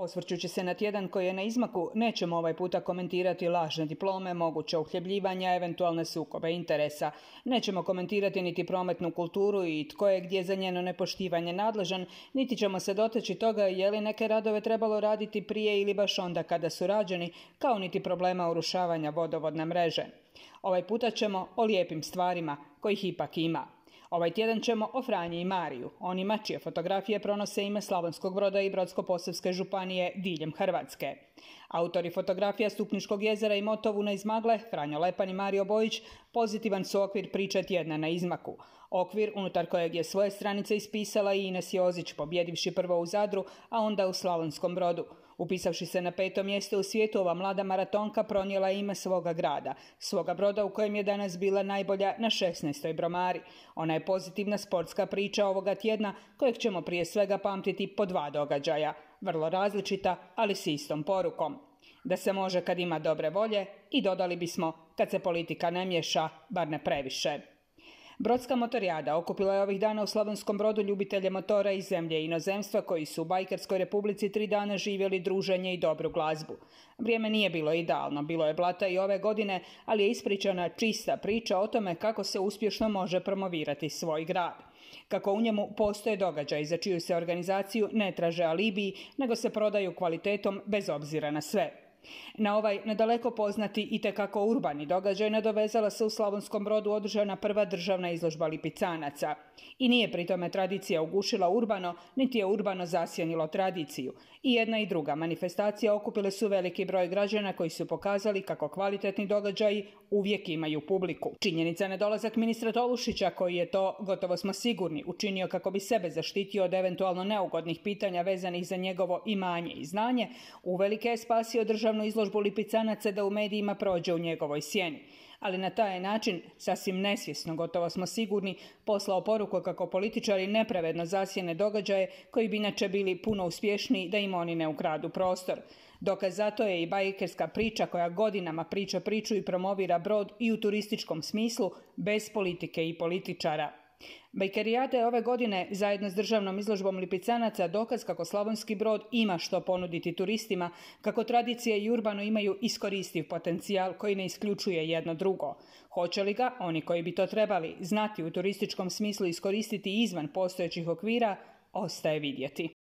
Osvrćući se na tjedan koji je na izmaku, nećemo ovaj puta komentirati lažne diplome, moguće uhljebljivanja, eventualne sukobe interesa. Nećemo komentirati niti prometnu kulturu i tko je gdje za njeno nepoštivanje nadležan, niti ćemo se doteći toga je li neke radove trebalo raditi prije ili baš onda kada su rađeni, kao niti problema urušavanja vodovodne mreže. Ovaj puta ćemo o lijepim stvarima, kojih ipak ima. Ovaj tjedan ćemo o Franji i Mariju, onima čije fotografije pronose ime Slavonskog broda i Brodsko-Posavske županije diljem Hrvatske. Autori fotografija Stupničkog jezera i Motovuna iz izmagle, Franjo Lepan i Mario Bojić, pozitivan su okvir priče tjedna na izmaku. Okvir unutar kojeg je svoje stranice ispisala i Ines Jozić, pobjedivši prvo u Zadru, a onda u Slavonskom brodu. Upisavši se na peto mjesto u svijetu, ova mlada maratonka pronijela ime svoga grada, svoga broda u kojem je danas bila najbolja na 16. bromari. Ona je pozitivna sportska priča ovoga tjedna, kojeg ćemo prije svega pamtiti po dva događaja, vrlo različita, ali s istom porukom. Da se može kad ima dobre volje i dodali bismo kad se politika ne miješa, bar ne previše. Brodska motorijada okupila je ovih dana u Slavonskom brodu ljubitelje motora iz zemlje i inozemstva koji su u Bajkarskoj republici tri dana živjeli druženje i dobru glazbu. Vrijeme nije bilo idealno, bilo je blata i ove godine, ali je ispričana čista priča o tome kako se uspješno može promovirati svoj grad. Kako u njemu postoje događaj za čiju se organizaciju ne traže alibi nego se prodaju kvalitetom bez obzira na sve. Na ovaj nedaleko poznati i tekako urbani događaj nadovezala se u Slavonskom brodu održana prva državna izložba lipicanaca. I nije pri tome tradicija ugušila urbano, niti je urbano zasjenilo tradiciju. I jedna i druga manifestacija okupile su veliki broj građana koji su pokazali kako kvalitetni događaji uvijek imaju publiku. Činjenica na dolazak ministra Tolušića koji je to, gotovo smo sigurni, učinio kako bi sebe zaštitio od eventualno neugodnih pitanja vezanih za njegovo imanje i znanje, uvelike je spasio državu državnu izložbu Lipicanaca da u medijima prođe u njegovoj sjeni. Ali na taj način, sasvim nesvjesno, gotovo smo sigurni, poslao poruku kako političari nepravedno zasjene događaje koji bi inače bili puno uspješniji da im oni ne ukradu prostor. Dokaz zato je i bajkerska priča koja godinama priča priču i promovira brod i u turističkom smislu bez politike i političara. Bajkerijata je ove godine zajedno s državnom izložbom Lipicanaca dokaz kako Slavonski Brod ima što ponuditi turistima, kako tradicije i urbano imaju iskoristiv potencijal koji ne isključuje jedno drugo. Hoće li ga oni koji bi to trebali znati u turističkom smislu iskoristiti izvan postojećih okvira, ostaje vidjeti.